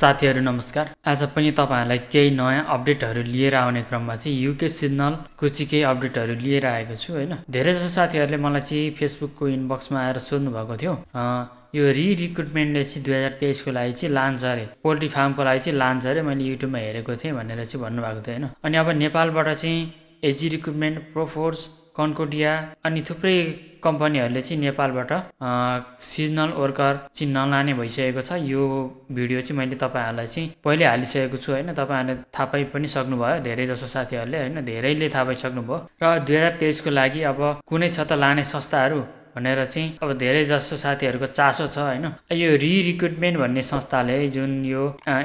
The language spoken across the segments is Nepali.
साथीहरू नमस्कार आज पनि तपाईँहरूलाई केही नयाँ अपडेटहरू लिएर आउने क्रममा चाहिँ युके सिग्नल चाहिँ केही अपडेटहरू लिएर आएको छु होइन धेरैजसो साथीहरूले मलाई चाहिँ फेसबुकको इनबक्समा आएर सोध्नु भएको थियो यो रि रिक्रुटमेन्टले चाहिँ दुई हजार तेइसको लागि चाहिँ लान्छ अरे पोल्ट्री फार्मको लागि चाहिँ लान्छ अरे मैले युट्युबमा हेरेको थिएँ भनेर चाहिँ भन्नुभएको थियो होइन अनि अब नेपालबाट चाहिँ एजी रिक्रुटमेन्ट प्रोफोर्स कन्कोडिया अनि थुप्रै कम्पनीहरूले चाहिँ नेपालबाट सिजनल वर्कर चाहिँ नलाने भइसकेको छ यो भिडियो चाहिँ मैले तपाईँहरूलाई चाहिँ पहिले हालिसकेको छु होइन तपाईँहरूले थाहा पाइ पनि सक्नुभयो धेरै जसो साथीहरूले होइन धेरैले थाहा पाइसक्नुभयो र दुई हजार तेइसको लागि अब कुनै छ त लाने संस्थाहरू भनेर चाहिँ अब धेरै जसो साथीहरूको चासो छ होइन यो रि रिक्रुटमेन्ट भन्ने संस्थाले जुन यो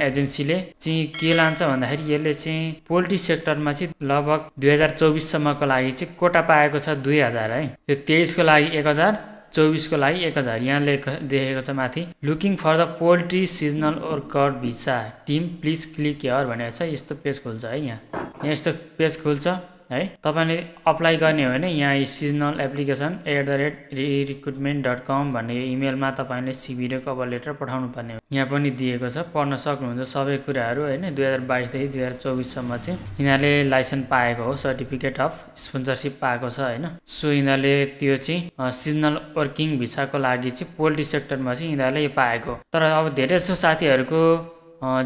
एजेन्सीले चाहिँ के लान्छ भन्दाखेरि यसले चाहिँ पोल्ट्री सेक्टरमा चाहिँ लगभग दुई हजार चौबिससम्मको लागि चाहिँ कोटा पाएको छ दुई हजार है यो तेइसको लागि एक हजार चौबिसको लागि एक हजार यहाँ लेख देखेको छ माथि looking for the poultry seasonal worker visa team please click here भनेर छ यस्तो पेज खोल्छ है यहाँ यहाँ यस्तो पेज खोल्छ है तपाईँले अप्लाई गर्ने हो भने यहाँ seasonal application at the rate re recruitment dot com भन्ने इमेलमा तपाईँले सिभी र कभर लेटर पठाउनु पर्ने हो यहाँ पनि दिएको छ पढ्न सक्नुहुन्छ सबै कुराहरू होइन दुई हजार बाइसदेखि दुई हजार चौबिससम्म चाहिँ यिनीहरूले लाइसेन्स पाएको हो सर्टिफिकेट अफ स्पोन्सरसिप पाएको छ होइन सो यिनीहरूले त्यो चाहिँ सिजनल वर्किङ भिसाको लागि चाहिँ पोल्ट्री सेक्टरमा चाहिँ यिनीहरूले पाएको तर अब धेरै जसो साथीहरूको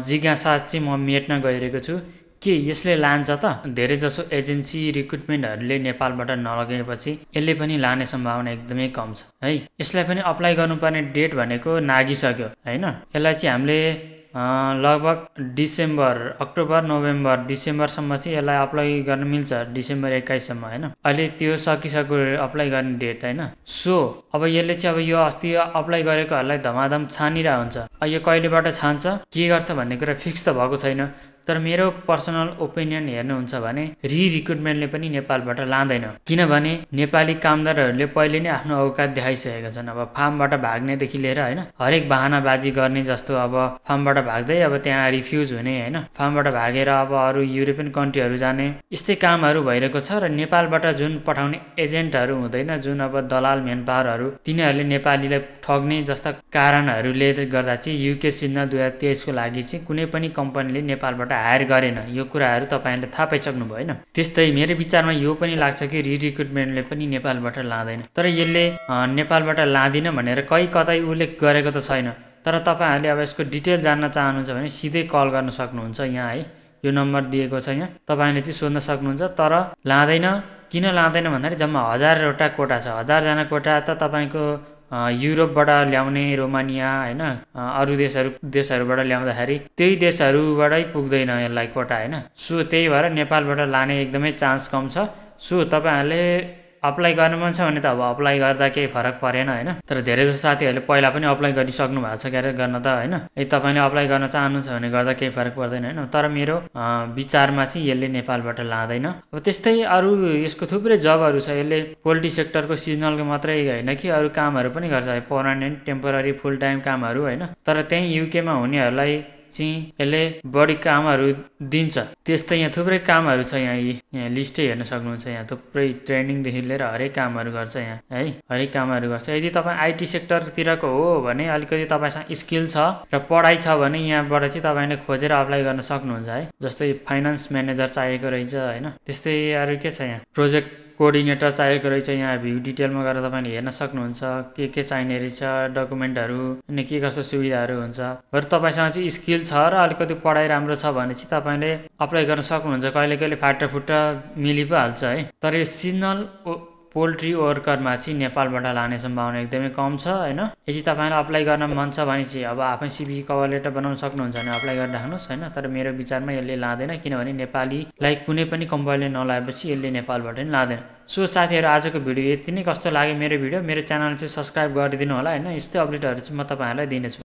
जिज्ञासा चाहिँ म मेट्न गइरहेको छु के यसले लान्छ त धेरै जसो एजेन्सी रिक्रुटमेन्टहरूले नेपालबाट नलगेपछि यसले पनि लाने सम्भावना एकदमै कम छ है यसलाई पनि अप्लाई गर्नुपर्ने डेट भनेको नागिसक्यो होइन यसलाई चाहिँ हामीले लगभग डिसेम्बर अक्टोबर नोभेम्बर डिसेम्बरसम्म चाहिँ यसलाई अप्लाई गर्न मिल्छ डिसेम्बर एक्काइससम्म होइन अहिले त्यो सकिसक्यो अप्लाई गर्ने डेट होइन सो अब यसले चाहिँ अब यो अस्ति अप्लाई गरेकोहरूलाई धमाधम छानिरहेको हुन्छ यो कहिलेबाट छान्छ के गर्छ भन्ने कुरा फिक्स त भएको छैन तर मेरो पर्सनल ओपिनियन हेर्नुहुन्छ भने रि रिक्रुटमेन्टले पनि नेपालबाट लाँदैन किनभने नेपाली कामदारहरूले पहिले नै आफ्नो औकात देखाइसकेका छन् अब फार्मबाट भाग्नेदेखि लिएर होइन हरेक बाहनाबाजी गर्ने जस्तो अब फार्मबाट भाग्दै अब त्यहाँ रिफ्युज हुने होइन फार्मबाट भागेर अब अरू युरोपियन कन्ट्रीहरू जाने यस्तै कामहरू भइरहेको छ र नेपालबाट जुन पठाउने एजेन्टहरू हुँदैन जुन अब दलाल मेन पावरहरू तिनीहरूले नेपालीलाई ठग्ने जस्ता कारणहरूले गर्दा चाहिँ युके सिजन दुई हजार तेइसको लागि चाहिँ कुनै पनि कम्पनीले नेपालबाट हायर गरेन यो कुराहरू तपाईँहरूले थाहा पाइसक्नु भयो होइन त्यस्तै मेरो विचारमा यो पनि लाग्छ कि रिरिक्रुटमेन्टले पनि नेपालबाट लाँदैन तर यसले नेपालबाट लाँदिन भनेर कहीँ कतै उल्लेख गरेको त छैन तर तपाईँहरूले अब यसको डिटेल जान्न चाहनुहुन्छ भने सिधै कल गर्न सक्नुहुन्छ यहाँ है यो नम्बर दिएको छ यहाँ तपाईँले चाहिँ सोध्न सक्नुहुन्छ तर लाँदैन किन लाँदैन भन्दाखेरि जम्मा हजारवटा कोटा छ हजारजना कोटा त तपाईँको युरोपबाट ल्याउने रोमानिया होइन अरू देशहरू देशहरूबाट ल्याउँदाखेरि त्यही देशहरूबाटै पुग्दैन यसलाई कोटा होइन सो त्यही भएर नेपालबाट लाने एकदमै चान्स कम छ सो तपाईँहरूले अप्लाई गर्नु मन छ भने त अब अप्लाई गर्दा केही फरक परेन होइन तर धेरै जसो साथीहरूले पहिला पनि अप्लाई गरिसक्नु भएको छ क्यारे गर्न त होइन यदि तपाईँले अप्लाई गर्न चाहनुहुन्छ भने गर्दा केही फरक पर्दैन होइन तर मेरो विचारमा चाहिँ यसले नेपालबाट लाँदैन अब त्यस्तै अरू यसको थुप्रै जबहरू छ यसले पोल्ट्री सेक्टरको सिजनलको मात्रै होइन कि अरू कामहरू पनि गर्छ पर्मानेन्ट टेम्पोररी फुल टाइम कामहरू होइन तर त्यहीँ युकेमा हुनेहरूलाई चाहिँ यसले बढी कामहरू दिन्छ त्यस्तै यहाँ थुप्रै कामहरू छ यहाँ यी यहाँ लिस्टै हेर्न सक्नुहुन्छ यहाँ थुप्रै ट्रेनिङदेखि लिएर हरेक कामहरू गर्छ यहाँ है हरेक कामहरू गर्छ यदि तपाईँ आइटी सेक्टरतिरको हो भने अलिकति तपाईँसँग स्किल छ र पढाइ छ भने यहाँबाट चाहिँ तपाईँले खोजेर अप्लाई गर्न सक्नुहुन्छ है जस्तै फाइनेन्स म्यानेजर चाहिएको रहेछ होइन त्यस्तै अरू के छ यहाँ प्रोजेक्ट कोअर्डिनेटर चाहिएको रहेछ यहाँ भ्यू डिटेलमा गएर तपाईँले हेर्न सक्नुहुन्छ के के चाहिने रहेछ डकुमेन्टहरू अनि के कस्तो सुविधाहरू हुन्छ बरु तपाईँसँग चाहिँ स्किल छ र अलिकति पढाइ राम्रो छ भने चाहिँ तपाईँले अप्लाई गर्न सक्नुहुन्छ कहिले कहिले फाटा फुट्टा मिलि हाल्छ है तर यो सिजनल पोल्ट्री वर्कर चाहिँ नेपालबाट लाने सम्भावना एकदमै कम छ होइन यदि तपाईँलाई अप्लाई गर्न मन छ भने चाहिँ अब आफै सिपी कभर लेटर बनाउन सक्नुहुन्छ भने अप्लाई गरिराख्नुहोस् होइन तर मेरो विचारमा यसले लाँदैन किनभने नेपालीलाई कुनै पनि कम्पनीले नलाएपछि यसले नेपालबाट पनि लाँदैन सो साथीहरू आजको भिडियो यति नै कस्तो लाग्यो मेरो भिडियो मेरो च्यानल चाहिँ सब्सक्राइब गरिदिनु होला होइन यस्तै अपडेटहरू चाहिँ म तपाईँहरूलाई दिनेछु